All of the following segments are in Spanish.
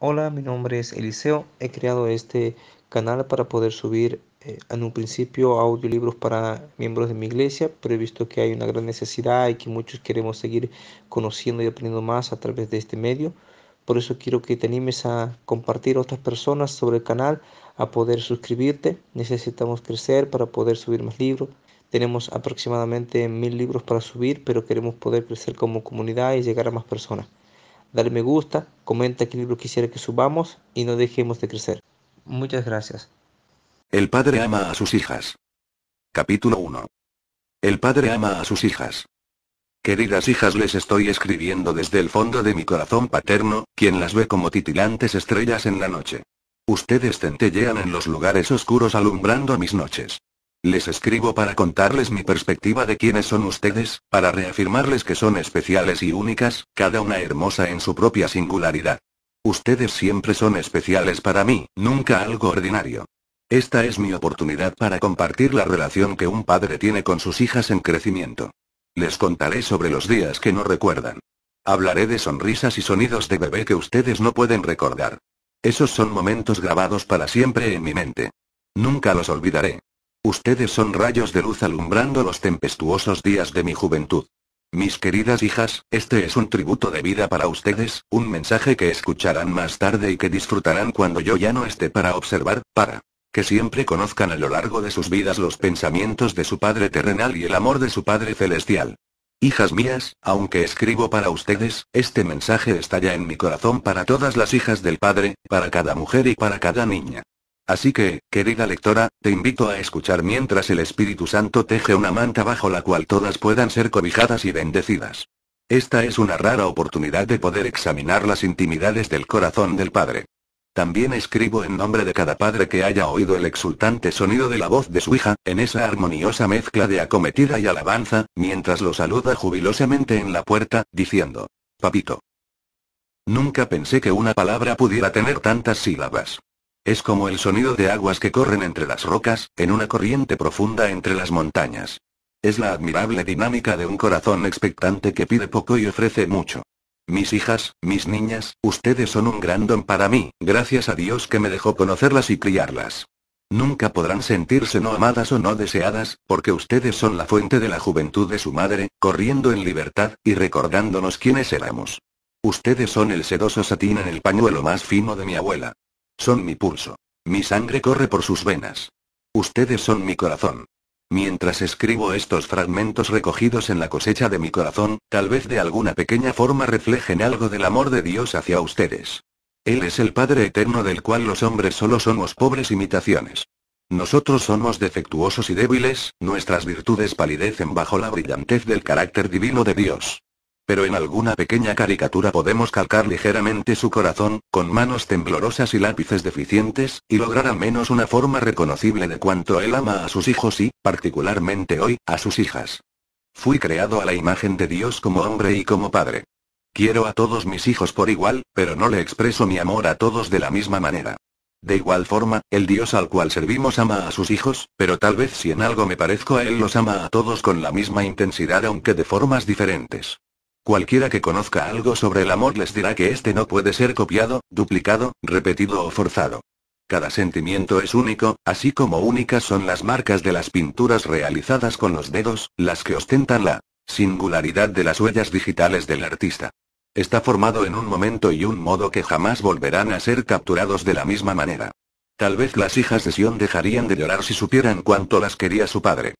Hola, mi nombre es Eliseo. He creado este canal para poder subir eh, en un principio audiolibros para miembros de mi iglesia, pero he visto que hay una gran necesidad y que muchos queremos seguir conociendo y aprendiendo más a través de este medio. Por eso quiero que te animes a compartir a otras personas sobre el canal, a poder suscribirte. Necesitamos crecer para poder subir más libros. Tenemos aproximadamente mil libros para subir, pero queremos poder crecer como comunidad y llegar a más personas dale me gusta, comenta qué libro quisiera que subamos y no dejemos de crecer. Muchas gracias. El padre ama a sus hijas. Capítulo 1. El padre ama a sus hijas. Queridas hijas, les estoy escribiendo desde el fondo de mi corazón paterno, quien las ve como titilantes estrellas en la noche. Ustedes centellean en los lugares oscuros alumbrando mis noches. Les escribo para contarles mi perspectiva de quiénes son ustedes, para reafirmarles que son especiales y únicas, cada una hermosa en su propia singularidad. Ustedes siempre son especiales para mí, nunca algo ordinario. Esta es mi oportunidad para compartir la relación que un padre tiene con sus hijas en crecimiento. Les contaré sobre los días que no recuerdan. Hablaré de sonrisas y sonidos de bebé que ustedes no pueden recordar. Esos son momentos grabados para siempre en mi mente. Nunca los olvidaré. Ustedes son rayos de luz alumbrando los tempestuosos días de mi juventud. Mis queridas hijas, este es un tributo de vida para ustedes, un mensaje que escucharán más tarde y que disfrutarán cuando yo ya no esté para observar, para que siempre conozcan a lo largo de sus vidas los pensamientos de su Padre terrenal y el amor de su Padre celestial. Hijas mías, aunque escribo para ustedes, este mensaje está ya en mi corazón para todas las hijas del Padre, para cada mujer y para cada niña. Así que, querida lectora, te invito a escuchar mientras el Espíritu Santo teje una manta bajo la cual todas puedan ser cobijadas y bendecidas. Esta es una rara oportunidad de poder examinar las intimidades del corazón del Padre. También escribo en nombre de cada padre que haya oído el exultante sonido de la voz de su hija, en esa armoniosa mezcla de acometida y alabanza, mientras lo saluda jubilosamente en la puerta, diciendo, Papito. Nunca pensé que una palabra pudiera tener tantas sílabas. Es como el sonido de aguas que corren entre las rocas, en una corriente profunda entre las montañas. Es la admirable dinámica de un corazón expectante que pide poco y ofrece mucho. Mis hijas, mis niñas, ustedes son un gran don para mí, gracias a Dios que me dejó conocerlas y criarlas. Nunca podrán sentirse no amadas o no deseadas, porque ustedes son la fuente de la juventud de su madre, corriendo en libertad, y recordándonos quiénes éramos. Ustedes son el sedoso satín en el pañuelo más fino de mi abuela. Son mi pulso. Mi sangre corre por sus venas. Ustedes son mi corazón. Mientras escribo estos fragmentos recogidos en la cosecha de mi corazón, tal vez de alguna pequeña forma reflejen algo del amor de Dios hacia ustedes. Él es el Padre Eterno del cual los hombres solo somos pobres imitaciones. Nosotros somos defectuosos y débiles, nuestras virtudes palidecen bajo la brillantez del carácter divino de Dios. Pero en alguna pequeña caricatura podemos calcar ligeramente su corazón, con manos temblorosas y lápices deficientes, y lograr al menos una forma reconocible de cuanto él ama a sus hijos y, particularmente hoy, a sus hijas. Fui creado a la imagen de Dios como hombre y como padre. Quiero a todos mis hijos por igual, pero no le expreso mi amor a todos de la misma manera. De igual forma, el Dios al cual servimos ama a sus hijos, pero tal vez si en algo me parezco a Él los ama a todos con la misma intensidad aunque de formas diferentes. Cualquiera que conozca algo sobre el amor les dirá que este no puede ser copiado, duplicado, repetido o forzado. Cada sentimiento es único, así como únicas son las marcas de las pinturas realizadas con los dedos, las que ostentan la singularidad de las huellas digitales del artista. Está formado en un momento y un modo que jamás volverán a ser capturados de la misma manera. Tal vez las hijas de Sion dejarían de llorar si supieran cuánto las quería su padre.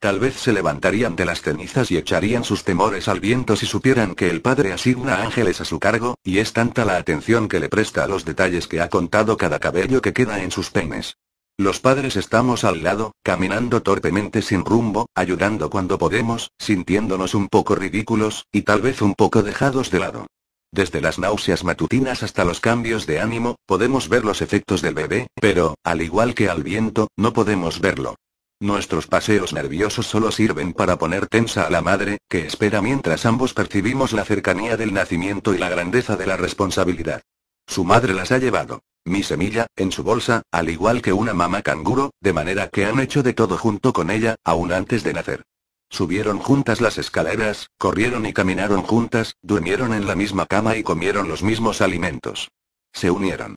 Tal vez se levantarían de las cenizas y echarían sus temores al viento si supieran que el padre asigna ángeles a su cargo, y es tanta la atención que le presta a los detalles que ha contado cada cabello que queda en sus penes. Los padres estamos al lado, caminando torpemente sin rumbo, ayudando cuando podemos, sintiéndonos un poco ridículos, y tal vez un poco dejados de lado. Desde las náuseas matutinas hasta los cambios de ánimo, podemos ver los efectos del bebé, pero, al igual que al viento, no podemos verlo. Nuestros paseos nerviosos solo sirven para poner tensa a la madre, que espera mientras ambos percibimos la cercanía del nacimiento y la grandeza de la responsabilidad. Su madre las ha llevado. Mi semilla, en su bolsa, al igual que una mamá canguro, de manera que han hecho de todo junto con ella, aún antes de nacer. Subieron juntas las escaleras, corrieron y caminaron juntas, durmieron en la misma cama y comieron los mismos alimentos. Se unieron.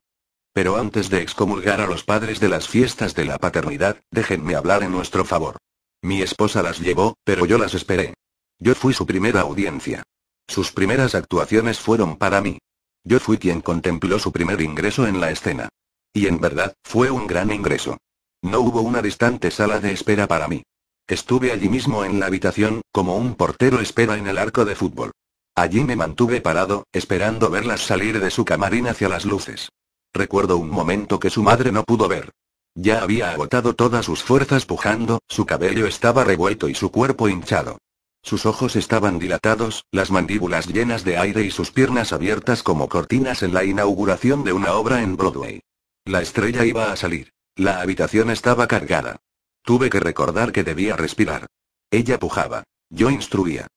Pero antes de excomulgar a los padres de las fiestas de la paternidad, déjenme hablar en nuestro favor. Mi esposa las llevó, pero yo las esperé. Yo fui su primera audiencia. Sus primeras actuaciones fueron para mí. Yo fui quien contempló su primer ingreso en la escena. Y en verdad, fue un gran ingreso. No hubo una distante sala de espera para mí. Estuve allí mismo en la habitación, como un portero espera en el arco de fútbol. Allí me mantuve parado, esperando verlas salir de su camarín hacia las luces. Recuerdo un momento que su madre no pudo ver. Ya había agotado todas sus fuerzas pujando, su cabello estaba revuelto y su cuerpo hinchado. Sus ojos estaban dilatados, las mandíbulas llenas de aire y sus piernas abiertas como cortinas en la inauguración de una obra en Broadway. La estrella iba a salir. La habitación estaba cargada. Tuve que recordar que debía respirar. Ella pujaba. Yo instruía.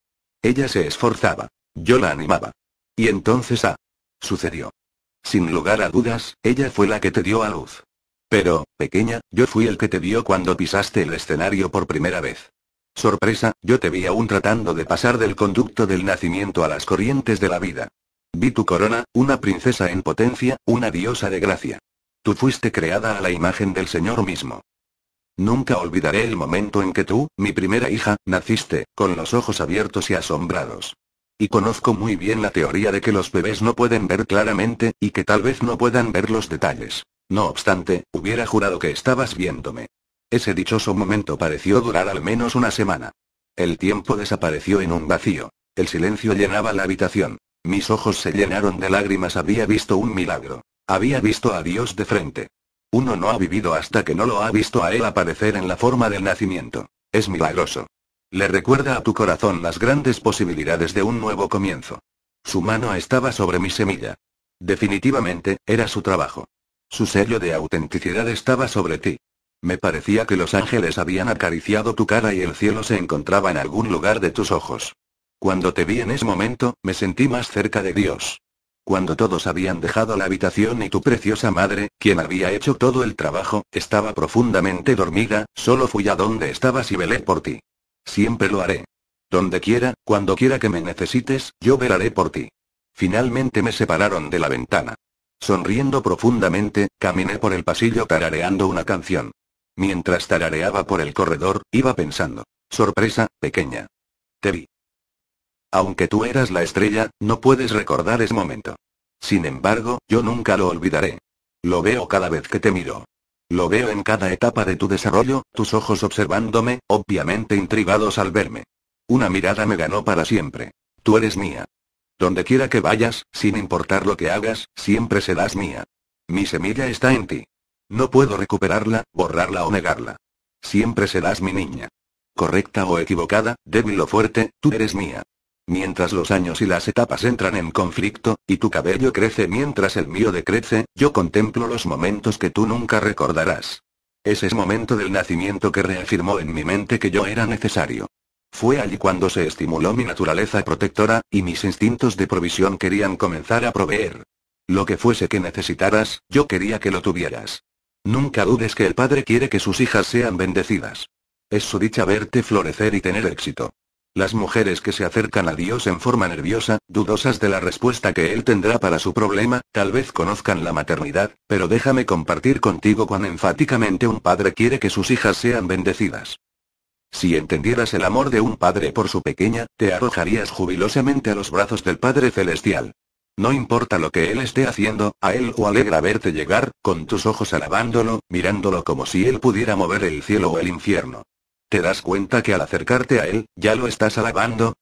Ella se esforzaba. Yo la animaba. Y entonces, ah, sucedió. Sin lugar a dudas, ella fue la que te dio a luz. Pero, pequeña, yo fui el que te vio cuando pisaste el escenario por primera vez. Sorpresa, yo te vi aún tratando de pasar del conducto del nacimiento a las corrientes de la vida. Vi tu corona, una princesa en potencia, una diosa de gracia. Tú fuiste creada a la imagen del Señor mismo. Nunca olvidaré el momento en que tú, mi primera hija, naciste, con los ojos abiertos y asombrados. Y conozco muy bien la teoría de que los bebés no pueden ver claramente, y que tal vez no puedan ver los detalles. No obstante, hubiera jurado que estabas viéndome. Ese dichoso momento pareció durar al menos una semana. El tiempo desapareció en un vacío. El silencio llenaba la habitación. Mis ojos se llenaron de lágrimas. Había visto un milagro. Había visto a Dios de frente. Uno no ha vivido hasta que no lo ha visto a Él aparecer en la forma del nacimiento. Es milagroso. Le recuerda a tu corazón las grandes posibilidades de un nuevo comienzo. Su mano estaba sobre mi semilla. Definitivamente, era su trabajo. Su sello de autenticidad estaba sobre ti. Me parecía que los ángeles habían acariciado tu cara y el cielo se encontraba en algún lugar de tus ojos. Cuando te vi en ese momento, me sentí más cerca de Dios. Cuando todos habían dejado la habitación y tu preciosa madre, quien había hecho todo el trabajo, estaba profundamente dormida, solo fui a donde estabas y velé por ti. Siempre lo haré. Donde quiera, cuando quiera que me necesites, yo velaré por ti. Finalmente me separaron de la ventana. Sonriendo profundamente, caminé por el pasillo tarareando una canción. Mientras tarareaba por el corredor, iba pensando. Sorpresa, pequeña. Te vi. Aunque tú eras la estrella, no puedes recordar ese momento. Sin embargo, yo nunca lo olvidaré. Lo veo cada vez que te miro. Lo veo en cada etapa de tu desarrollo, tus ojos observándome, obviamente intrigados al verme. Una mirada me ganó para siempre. Tú eres mía. Donde quiera que vayas, sin importar lo que hagas, siempre serás mía. Mi semilla está en ti. No puedo recuperarla, borrarla o negarla. Siempre serás mi niña. Correcta o equivocada, débil o fuerte, tú eres mía. Mientras los años y las etapas entran en conflicto, y tu cabello crece mientras el mío decrece, yo contemplo los momentos que tú nunca recordarás. Ese es momento del nacimiento que reafirmó en mi mente que yo era necesario. Fue allí cuando se estimuló mi naturaleza protectora, y mis instintos de provisión querían comenzar a proveer. Lo que fuese que necesitaras, yo quería que lo tuvieras. Nunca dudes que el Padre quiere que sus hijas sean bendecidas. Es su dicha verte florecer y tener éxito. Las mujeres que se acercan a Dios en forma nerviosa, dudosas de la respuesta que Él tendrá para su problema, tal vez conozcan la maternidad, pero déjame compartir contigo cuán enfáticamente un padre quiere que sus hijas sean bendecidas. Si entendieras el amor de un padre por su pequeña, te arrojarías jubilosamente a los brazos del Padre Celestial. No importa lo que Él esté haciendo, a Él o alegra verte llegar, con tus ojos alabándolo, mirándolo como si Él pudiera mover el cielo o el infierno. ¿Te das cuenta que al acercarte a él, ya lo estás alabando?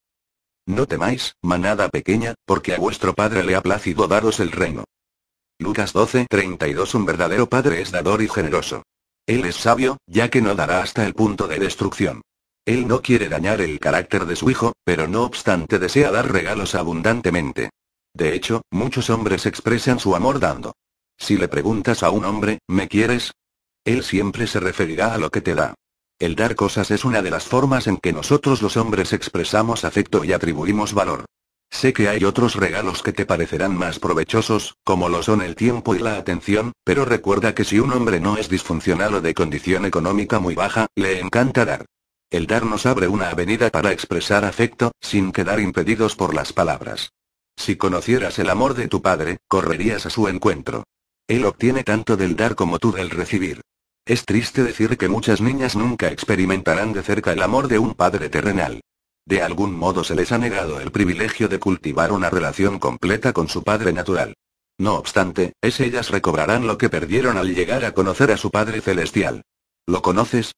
No temáis, manada pequeña, porque a vuestro Padre le ha plácido daros el reino. Lucas 12:32 Un verdadero Padre es dador y generoso. Él es sabio, ya que no dará hasta el punto de destrucción. Él no quiere dañar el carácter de su hijo, pero no obstante desea dar regalos abundantemente. De hecho, muchos hombres expresan su amor dando. Si le preguntas a un hombre, ¿me quieres? Él siempre se referirá a lo que te da. El dar cosas es una de las formas en que nosotros los hombres expresamos afecto y atribuimos valor. Sé que hay otros regalos que te parecerán más provechosos, como lo son el tiempo y la atención, pero recuerda que si un hombre no es disfuncional o de condición económica muy baja, le encanta dar. El dar nos abre una avenida para expresar afecto, sin quedar impedidos por las palabras. Si conocieras el amor de tu padre, correrías a su encuentro. Él obtiene tanto del dar como tú del recibir. Es triste decir que muchas niñas nunca experimentarán de cerca el amor de un padre terrenal. De algún modo se les ha negado el privilegio de cultivar una relación completa con su padre natural. No obstante, es ellas recobrarán lo que perdieron al llegar a conocer a su padre celestial. ¿Lo conoces?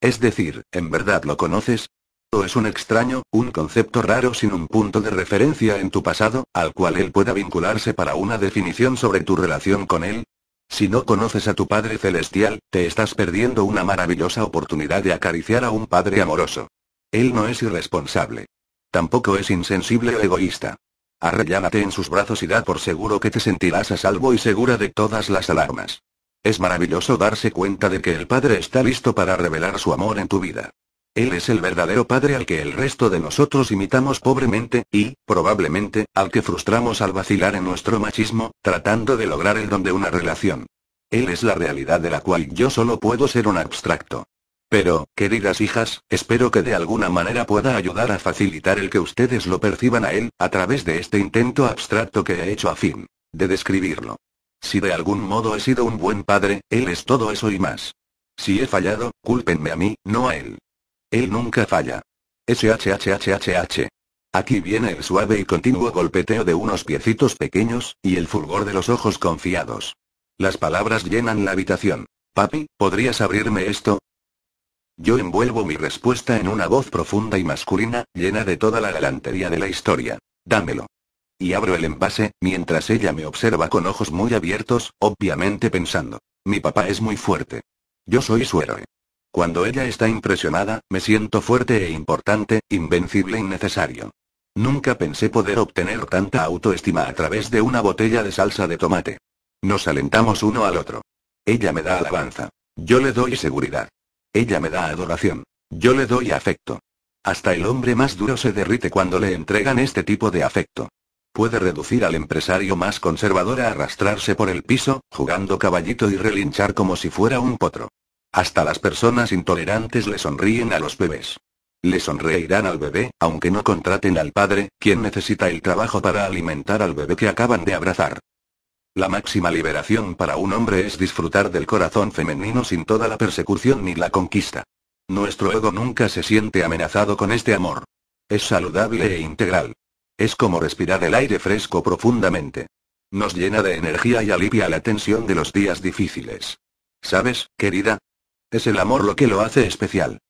Es decir, ¿en verdad lo conoces? ¿O es un extraño, un concepto raro sin un punto de referencia en tu pasado, al cual él pueda vincularse para una definición sobre tu relación con él? Si no conoces a tu Padre Celestial, te estás perdiendo una maravillosa oportunidad de acariciar a un Padre amoroso. Él no es irresponsable. Tampoco es insensible o egoísta. Arrellánate en sus brazos y da por seguro que te sentirás a salvo y segura de todas las alarmas. Es maravilloso darse cuenta de que el Padre está listo para revelar su amor en tu vida. Él es el verdadero Padre al que el resto de nosotros imitamos pobremente, y, probablemente, al que frustramos al vacilar en nuestro machismo, tratando de lograr el don de una relación. Él es la realidad de la cual yo solo puedo ser un abstracto. Pero, queridas hijas, espero que de alguna manera pueda ayudar a facilitar el que ustedes lo perciban a él, a través de este intento abstracto que he hecho a fin de describirlo. Si de algún modo he sido un buen padre, él es todo eso y más. Si he fallado, cúlpenme a mí, no a él. Él nunca falla. SHHHHH. Aquí viene el suave y continuo golpeteo de unos piecitos pequeños, y el fulgor de los ojos confiados. Las palabras llenan la habitación. Papi, ¿podrías abrirme esto? Yo envuelvo mi respuesta en una voz profunda y masculina, llena de toda la galantería de la historia. Dámelo. Y abro el envase, mientras ella me observa con ojos muy abiertos, obviamente pensando. Mi papá es muy fuerte. Yo soy su héroe. Cuando ella está impresionada, me siento fuerte e importante, invencible y e necesario. Nunca pensé poder obtener tanta autoestima a través de una botella de salsa de tomate. Nos alentamos uno al otro. Ella me da alabanza. Yo le doy seguridad. Ella me da adoración. Yo le doy afecto. Hasta el hombre más duro se derrite cuando le entregan este tipo de afecto. Puede reducir al empresario más conservador a arrastrarse por el piso, jugando caballito y relinchar como si fuera un potro. Hasta las personas intolerantes le sonríen a los bebés. Le sonreirán al bebé, aunque no contraten al padre, quien necesita el trabajo para alimentar al bebé que acaban de abrazar. La máxima liberación para un hombre es disfrutar del corazón femenino sin toda la persecución ni la conquista. Nuestro ego nunca se siente amenazado con este amor. Es saludable e integral. Es como respirar el aire fresco profundamente. Nos llena de energía y alivia la tensión de los días difíciles. ¿Sabes, querida? Es el amor lo que lo hace especial.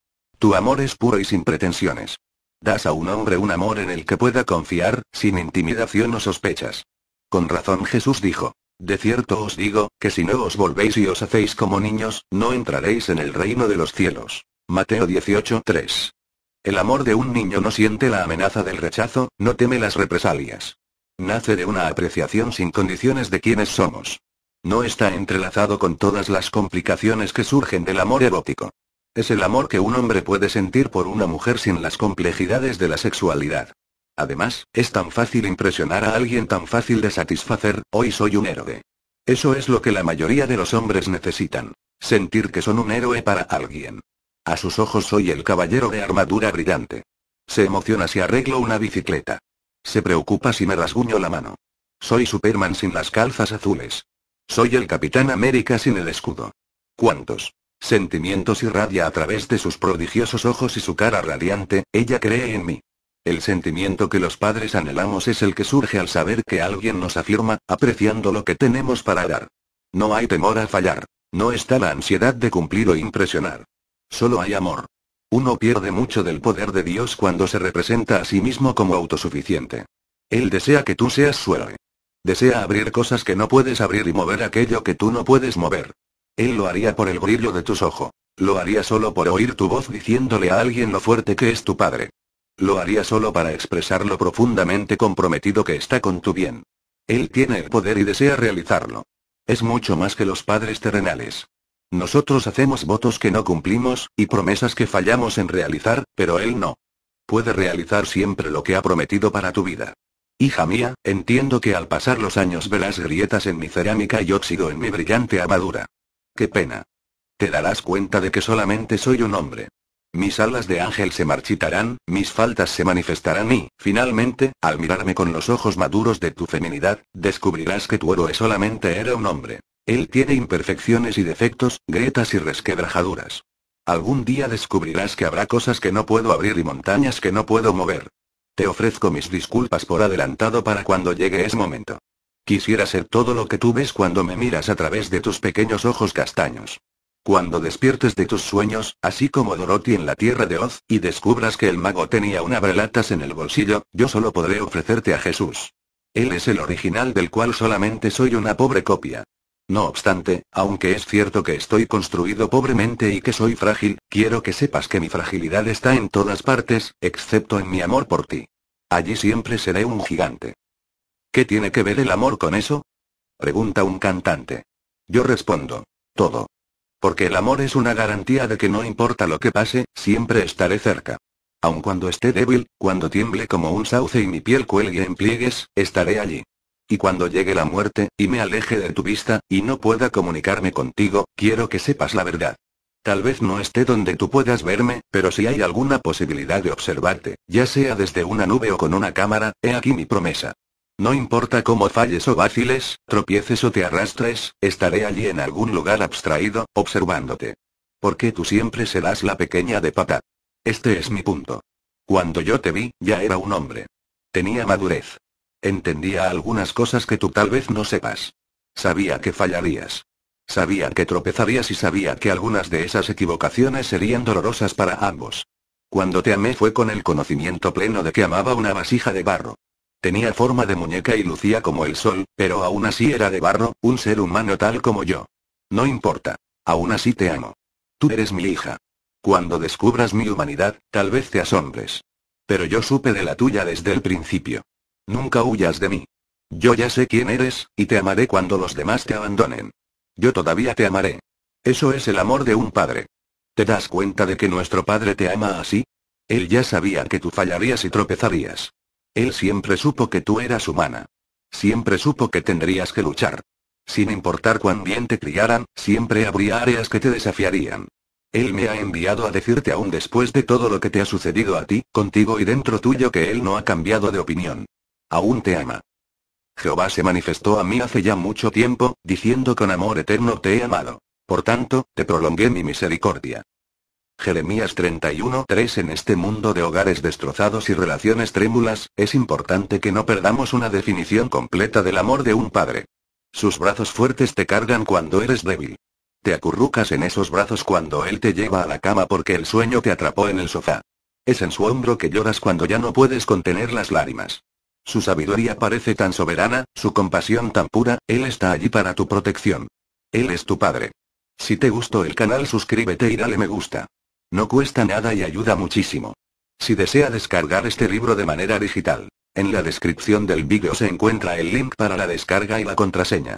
Tu amor es puro y sin pretensiones. Das a un hombre un amor en el que pueda confiar, sin intimidación o sospechas. Con razón Jesús dijo, de cierto os digo, que si no os volvéis y os hacéis como niños, no entraréis en el reino de los cielos. Mateo 18:3. El amor de un niño no siente la amenaza del rechazo, no teme las represalias. Nace de una apreciación sin condiciones de quienes somos. No está entrelazado con todas las complicaciones que surgen del amor erótico. Es el amor que un hombre puede sentir por una mujer sin las complejidades de la sexualidad. Además, es tan fácil impresionar a alguien tan fácil de satisfacer, hoy soy un héroe. Eso es lo que la mayoría de los hombres necesitan. Sentir que son un héroe para alguien. A sus ojos soy el caballero de armadura brillante. Se emociona si arreglo una bicicleta. Se preocupa si me rasguño la mano. Soy Superman sin las calzas azules. Soy el Capitán América sin el escudo. ¿Cuántos? Sentimientos irradia a través de sus prodigiosos ojos y su cara radiante, ella cree en mí. El sentimiento que los padres anhelamos es el que surge al saber que alguien nos afirma, apreciando lo que tenemos para dar. No hay temor a fallar. No está la ansiedad de cumplir o impresionar. Solo hay amor. Uno pierde mucho del poder de Dios cuando se representa a sí mismo como autosuficiente. Él desea que tú seas su Desea abrir cosas que no puedes abrir y mover aquello que tú no puedes mover. Él lo haría por el brillo de tus ojos. Lo haría solo por oír tu voz diciéndole a alguien lo fuerte que es tu padre. Lo haría solo para expresar lo profundamente comprometido que está con tu bien. Él tiene el poder y desea realizarlo. Es mucho más que los padres terrenales. Nosotros hacemos votos que no cumplimos, y promesas que fallamos en realizar, pero él no. Puede realizar siempre lo que ha prometido para tu vida. Hija mía, entiendo que al pasar los años verás grietas en mi cerámica y óxido en mi brillante armadura. Qué pena. Te darás cuenta de que solamente soy un hombre. Mis alas de ángel se marchitarán, mis faltas se manifestarán y, finalmente, al mirarme con los ojos maduros de tu feminidad, descubrirás que tu héroe solamente era un hombre. Él tiene imperfecciones y defectos, grietas y resquebrajaduras. Algún día descubrirás que habrá cosas que no puedo abrir y montañas que no puedo mover. Te ofrezco mis disculpas por adelantado para cuando llegue ese momento. Quisiera ser todo lo que tú ves cuando me miras a través de tus pequeños ojos castaños. Cuando despiertes de tus sueños, así como Dorothy en la tierra de Oz, y descubras que el mago tenía una brelatas en el bolsillo, yo solo podré ofrecerte a Jesús. Él es el original del cual solamente soy una pobre copia. No obstante, aunque es cierto que estoy construido pobremente y que soy frágil, quiero que sepas que mi fragilidad está en todas partes, excepto en mi amor por ti. Allí siempre seré un gigante. ¿Qué tiene que ver el amor con eso? Pregunta un cantante. Yo respondo. Todo. Porque el amor es una garantía de que no importa lo que pase, siempre estaré cerca. Aun cuando esté débil, cuando tiemble como un sauce y mi piel cuelgue en pliegues, estaré allí. Y cuando llegue la muerte, y me aleje de tu vista, y no pueda comunicarme contigo, quiero que sepas la verdad. Tal vez no esté donde tú puedas verme, pero si hay alguna posibilidad de observarte, ya sea desde una nube o con una cámara, he aquí mi promesa. No importa cómo falles o vaciles, tropieces o te arrastres, estaré allí en algún lugar abstraído, observándote. Porque tú siempre serás la pequeña de papá. Este es mi punto. Cuando yo te vi, ya era un hombre. Tenía madurez. Entendía algunas cosas que tú tal vez no sepas. Sabía que fallarías. Sabía que tropezarías y sabía que algunas de esas equivocaciones serían dolorosas para ambos. Cuando te amé fue con el conocimiento pleno de que amaba una vasija de barro. Tenía forma de muñeca y lucía como el sol, pero aún así era de barro, un ser humano tal como yo. No importa. Aún así te amo. Tú eres mi hija. Cuando descubras mi humanidad, tal vez te asombres. Pero yo supe de la tuya desde el principio. Nunca huyas de mí. Yo ya sé quién eres, y te amaré cuando los demás te abandonen. Yo todavía te amaré. Eso es el amor de un padre. ¿Te das cuenta de que nuestro padre te ama así? Él ya sabía que tú fallarías y tropezarías. Él siempre supo que tú eras humana. Siempre supo que tendrías que luchar. Sin importar cuán bien te criaran, siempre habría áreas que te desafiarían. Él me ha enviado a decirte aún después de todo lo que te ha sucedido a ti, contigo y dentro tuyo que él no ha cambiado de opinión. Aún te ama. Jehová se manifestó a mí hace ya mucho tiempo, diciendo con amor eterno te he amado. Por tanto, te prolongué mi misericordia. Jeremías 31.3 En este mundo de hogares destrozados y relaciones trémulas, es importante que no perdamos una definición completa del amor de un padre. Sus brazos fuertes te cargan cuando eres débil. Te acurrucas en esos brazos cuando él te lleva a la cama porque el sueño te atrapó en el sofá. Es en su hombro que lloras cuando ya no puedes contener las lágrimas. Su sabiduría parece tan soberana, su compasión tan pura, Él está allí para tu protección. Él es tu Padre. Si te gustó el canal suscríbete y dale me gusta. No cuesta nada y ayuda muchísimo. Si desea descargar este libro de manera digital, en la descripción del vídeo se encuentra el link para la descarga y la contraseña.